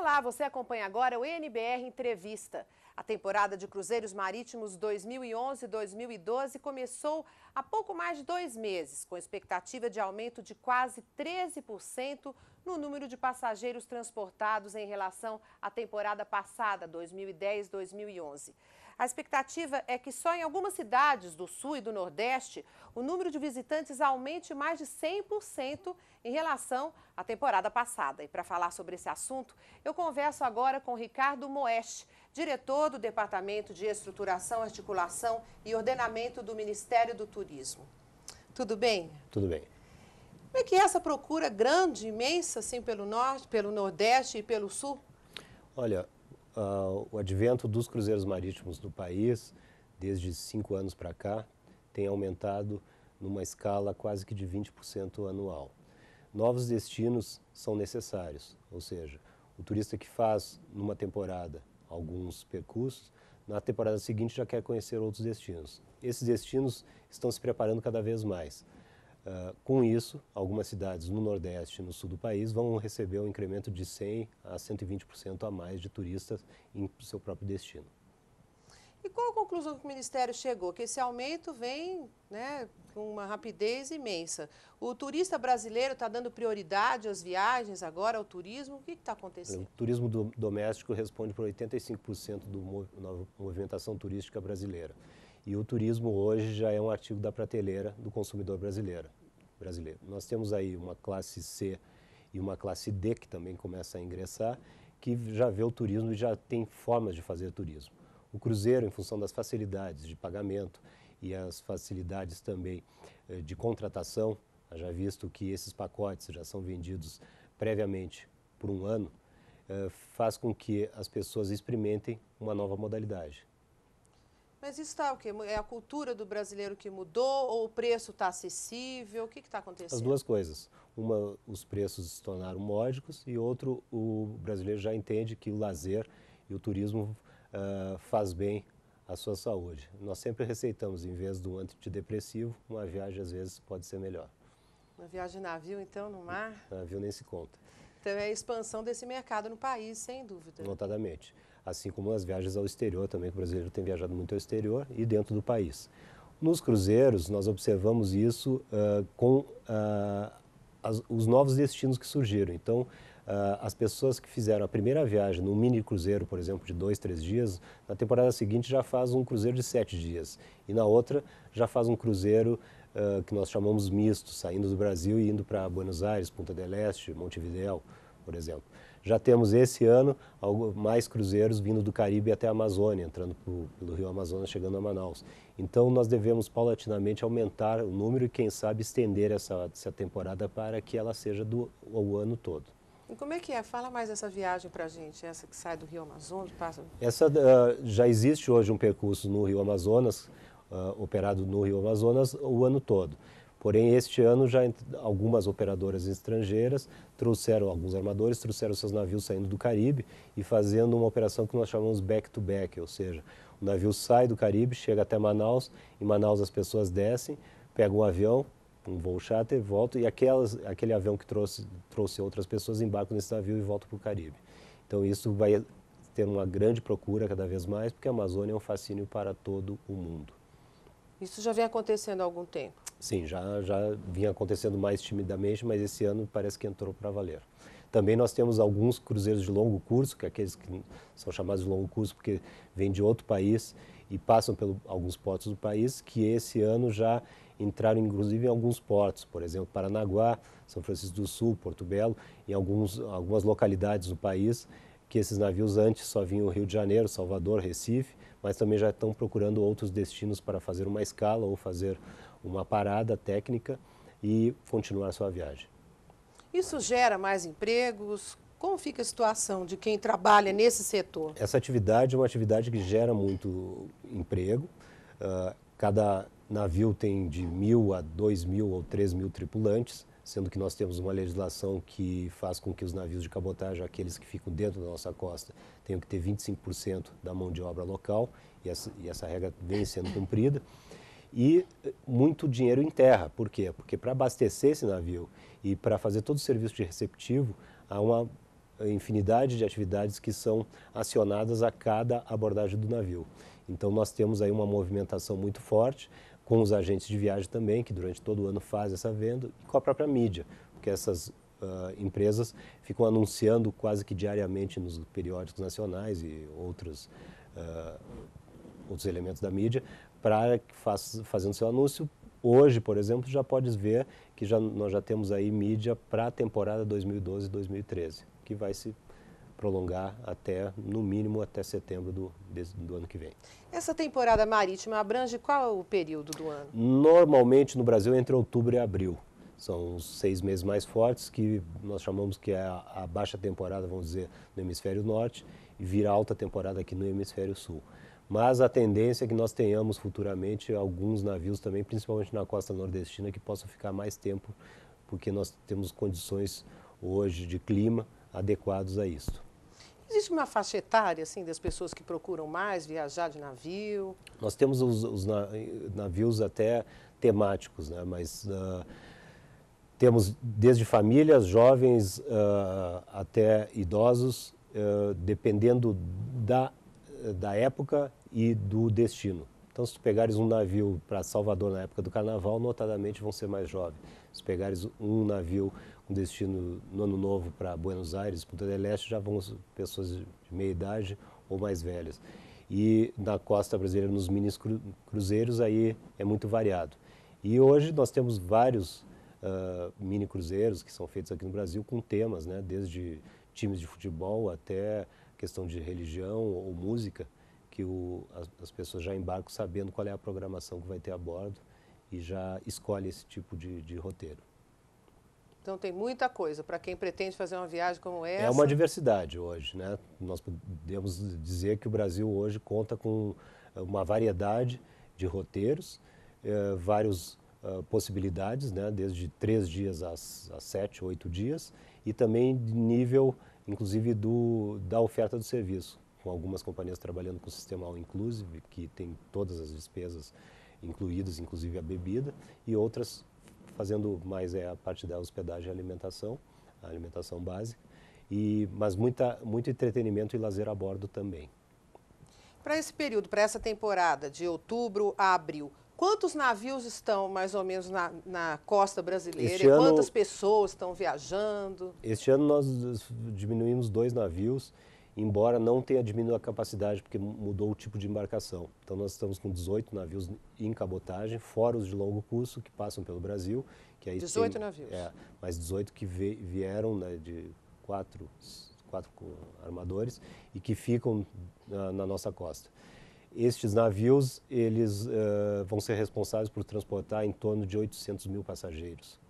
Olá, você acompanha agora o NBR Entrevista. A temporada de Cruzeiros Marítimos 2011-2012 começou há pouco mais de dois meses, com expectativa de aumento de quase 13% no número de passageiros transportados em relação à temporada passada, 2010-2011. A expectativa é que só em algumas cidades do Sul e do Nordeste o número de visitantes aumente mais de 100% em relação à temporada passada. E para falar sobre esse assunto, eu converso agora com Ricardo Moeste, diretor do Departamento de Estruturação, Articulação e Ordenamento do Ministério do Turismo. Tudo bem? Tudo bem. Como é que é essa procura grande, imensa, assim, pelo norte, pelo nordeste e pelo sul? Olha, uh, o advento dos cruzeiros marítimos no país, desde cinco anos para cá, tem aumentado numa escala quase que de 20% anual. Novos destinos são necessários, ou seja, o turista que faz numa temporada alguns percursos, na temporada seguinte já quer conhecer outros destinos. Esses destinos estão se preparando cada vez mais. Ah, com isso, algumas cidades no Nordeste e no Sul do país vão receber um incremento de 100 a 120% a mais de turistas em seu próprio destino. E qual a conclusão que o Ministério chegou? Que esse aumento vem né, com uma rapidez imensa. O turista brasileiro está dando prioridade às viagens agora, ao turismo? O que está acontecendo? O turismo do, doméstico responde por 85% da movimentação turística brasileira. E o turismo hoje já é um artigo da prateleira do consumidor brasileiro brasileiro. Nós temos aí uma classe C e uma classe D que também começa a ingressar, que já vê o turismo e já tem formas de fazer turismo. O cruzeiro, em função das facilidades de pagamento e as facilidades também eh, de contratação, já visto que esses pacotes já são vendidos previamente por um ano, eh, faz com que as pessoas experimentem uma nova modalidade. Mas isso está o quê? É a cultura do brasileiro que mudou ou o preço está acessível? O que está acontecendo? As duas coisas. Uma, os preços se tornaram módicos e outro, o brasileiro já entende que o lazer e o turismo uh, faz bem à sua saúde. Nós sempre receitamos, em vez do antidepressivo, uma viagem às vezes pode ser melhor. Uma viagem de navio, então, no mar? Navio nem se conta. Então é a expansão desse mercado no país, sem dúvida. Notadamente assim como as viagens ao exterior também, que o brasileiro tem viajado muito ao exterior e dentro do país. Nos cruzeiros, nós observamos isso uh, com uh, as, os novos destinos que surgiram. Então, Uh, as pessoas que fizeram a primeira viagem num mini cruzeiro, por exemplo, de dois, três dias, na temporada seguinte já faz um cruzeiro de sete dias. E na outra já faz um cruzeiro uh, que nós chamamos misto, saindo do Brasil e indo para Buenos Aires, Punta del Este, Montevideo, por exemplo. Já temos esse ano mais cruzeiros vindo do Caribe até a Amazônia, entrando pelo Rio Amazonas, chegando a Manaus. Então, nós devemos paulatinamente aumentar o número e, quem sabe, estender essa, essa temporada para que ela seja do, o ano todo. E como é que é? Fala mais essa viagem para a gente, essa que sai do Rio Amazonas, passa... Essa, uh, já existe hoje um percurso no Rio Amazonas, uh, operado no Rio Amazonas o ano todo. Porém, este ano já algumas operadoras estrangeiras trouxeram, alguns armadores trouxeram seus navios saindo do Caribe e fazendo uma operação que nós chamamos back-to-back, -back, ou seja, o navio sai do Caribe, chega até Manaus, em Manaus as pessoas descem, pegam um avião, um voo charter, voltam e aquelas, aquele avião que trouxe, trouxe outras pessoas embarcam nesse navio e voltam para o Caribe. Então isso vai ter uma grande procura cada vez mais, porque a Amazônia é um fascínio para todo o mundo. Isso já vem acontecendo há algum tempo? Sim, já, já vinha acontecendo mais timidamente, mas esse ano parece que entrou para valer. Também nós temos alguns cruzeiros de longo curso, que é aqueles que são chamados de longo curso porque vêm de outro país e passam por alguns portos do país, que esse ano já entraram inclusive em alguns portos, por exemplo, Paranaguá, São Francisco do Sul, Porto Belo, em alguns, algumas localidades do país, que esses navios antes só vinham Rio de Janeiro, Salvador, Recife, mas também já estão procurando outros destinos para fazer uma escala ou fazer uma parada técnica e continuar sua viagem. Isso gera mais empregos? Como fica a situação de quem trabalha nesse setor? Essa atividade é uma atividade que gera muito emprego. Uh, cada navio tem de mil a dois mil ou três mil tripulantes, sendo que nós temos uma legislação que faz com que os navios de cabotagem, aqueles que ficam dentro da nossa costa, tenham que ter 25% da mão de obra local, e essa, e essa regra vem sendo cumprida e eh, muito dinheiro em terra. Por quê? Porque para abastecer esse navio e para fazer todo o serviço de receptivo, há uma infinidade de atividades que são acionadas a cada abordagem do navio. Então nós temos aí uma movimentação muito forte com os agentes de viagem também, que durante todo o ano faz essa venda, e com a própria mídia, porque essas Uh, empresas ficam anunciando quase que diariamente nos periódicos nacionais e outros, uh, outros elementos da mídia para fazendo seu anúncio hoje, por exemplo, já podes ver que já, nós já temos aí mídia para a temporada 2012-2013, que vai se prolongar até, no mínimo, até setembro do, do ano que vem. Essa temporada marítima abrange qual o período do ano? Normalmente no Brasil entre outubro e abril. São os seis meses mais fortes, que nós chamamos que é a, a baixa temporada, vamos dizer, no hemisfério norte, a alta temporada aqui no hemisfério sul. Mas a tendência é que nós tenhamos futuramente alguns navios também, principalmente na costa nordestina, que possam ficar mais tempo, porque nós temos condições hoje de clima adequados a isso. Existe uma faixa etária assim das pessoas que procuram mais viajar de navio? Nós temos os, os navios até temáticos, né? Mas uh, temos desde famílias, jovens uh, até idosos eh, dependendo da, eh, da época e do destino. Então, se tu pegares um navio para Salvador na época do carnaval, notadamente vão ser mais jovens. Se pegares um navio com um destino no Ano Novo para Buenos Aires, Punta del Este, já vão pessoas de meia idade ou mais velhas. E na costa brasileira, nos mini cruzeiros, aí é muito variado. E hoje nós temos vários uh, mini cruzeiros que são feitos aqui no Brasil com temas, né? desde times de futebol, até questão de religião ou música, que o, as, as, pessoas já embarcam sabendo qual é a programação que vai ter a bordo e já escolhe esse tipo de, de roteiro. Então tem muita coisa para quem pretende fazer uma viagem como essa. É uma diversidade hoje, né? Nós podemos dizer que o Brasil hoje conta com eh, uma variedade de roteiros, eh, várias uh, eh, possibilidades, né? Desde três dias a, a sete, oito dias e também de nível inclusive do, da oferta do serviço, com algumas companhias trabalhando com o sistema All Inclusive, que tem todas as despesas incluídas, inclusive a bebida, e outras fazendo mais é, a parte da hospedagem e alimentação, a alimentação básica, e, mas muita, muito entretenimento e lazer a bordo também. Para esse período, para essa temporada de outubro a abril, Quantos navios estão mais ou menos na, na costa brasileira? quantas pessoas estão viajando? Este ano nós diminuímos dois navios, embora não tenha diminuído a capacidade, porque mudou o tipo de embarcação. Então nós estamos com 18 navios em cabotagem, fora os de longo curso que passam pelo Brasil. Que aí 18 tem, navios. É, mas 18 que vieram né, de quatro, quatro armadores e que ficam na, na nossa costa. Estes navios eles uh, vão ser responsáveis por transportar em torno de 800 mil passageiros.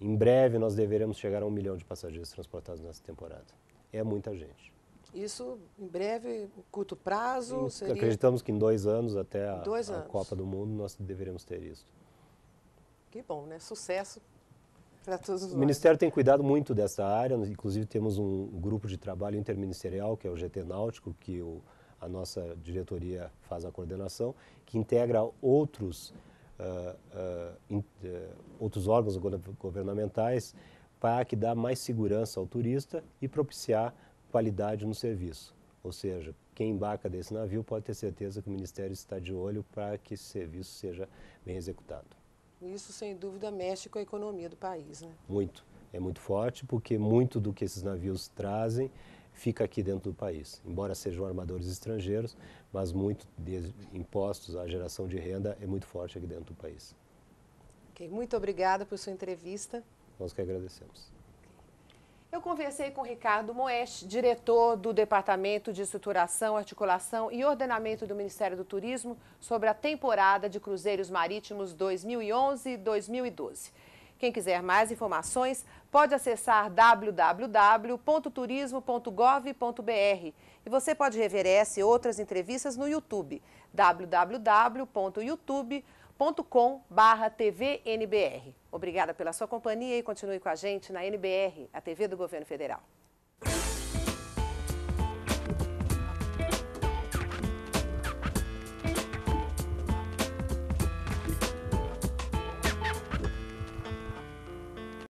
Em breve nós deveremos chegar a um milhão de passageiros transportados nessa temporada. É muita gente. Isso em breve, curto prazo? Em, seria... Acreditamos que em dois anos até a, dois anos. a Copa do Mundo nós deveremos ter isso. Que bom, né? Sucesso para o Ministério tem cuidado muito dessa área, inclusive temos um grupo de trabalho interministerial, que é o GT Náutico, que o a nossa diretoria faz a coordenação, que integra outros, uh, uh, in, uh, outros órgãos governamentais para que dá mais segurança ao turista e propiciar qualidade no serviço. Ou seja, quem embarca desse navio pode ter certeza que o Ministério está de olho para que esse serviço seja bem executado. Isso, sem dúvida, mexe com a economia do país, né? Muito. É muito forte, porque muito do que esses navios trazem fica aqui dentro do país. Embora sejam armadores estrangeiros, mas muito de impostos, a geração de renda é muito forte aqui dentro do país. Okay. Muito obrigada por sua entrevista. Nós que agradecemos. Eu conversei com Ricardo Moeste, diretor do Departamento de Estruturação, Articulação e Ordenamento do Ministério do Turismo, sobre a temporada de cruzeiros marítimos 2011-2012. Quem quiser mais informações pode acessar www.turismo.gov.br e você pode rever essa e outras entrevistas no YouTube, www.youtube.com.br. Obrigada pela sua companhia e continue com a gente na NBR, a TV do Governo Federal.